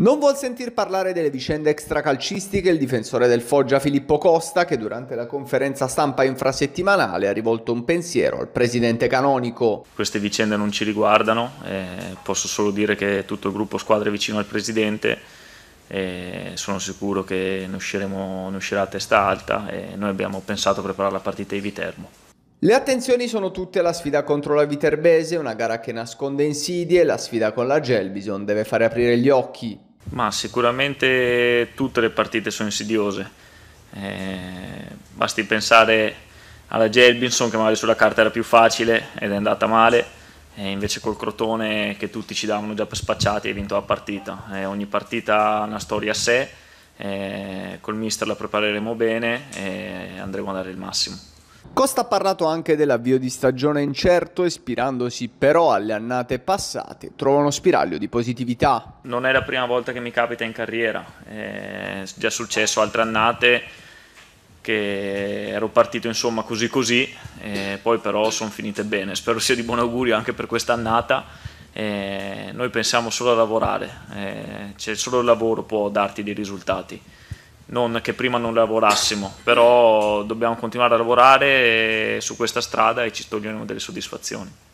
Non vuol sentir parlare delle vicende extracalcistiche il difensore del Foggia Filippo Costa che durante la conferenza stampa infrasettimanale ha rivolto un pensiero al presidente canonico. Queste vicende non ci riguardano, eh, posso solo dire che tutto il gruppo squadra è vicino al presidente e eh, sono sicuro che ne, usciremo, ne uscirà a testa alta e noi abbiamo pensato a preparare la partita di Viterbo. Le attenzioni sono tutte alla sfida contro la Viterbese, una gara che nasconde insidie, la sfida con la Gelbison deve fare aprire gli occhi ma sicuramente tutte le partite sono insidiose. Eh, basti pensare alla Gelbinson che magari sulla carta era più facile ed è andata male e invece col Crotone che tutti ci davano già per spacciati hai vinto la partita. Eh, ogni partita ha una storia a sé, eh, col mister la prepareremo bene e eh, andremo a dare il massimo. Costa ha parlato anche dell'avvio di stagione incerto, ispirandosi però alle annate passate, trova uno spiraglio di positività. Non è la prima volta che mi capita in carriera, è già successo altre annate che ero partito insomma così così, poi però sono finite bene. Spero sia di buon augurio anche per quest'annata. Eh, noi pensiamo solo a lavorare, eh, solo il lavoro può darti dei risultati non che prima non lavorassimo, però dobbiamo continuare a lavorare su questa strada e ci toglieremo delle soddisfazioni.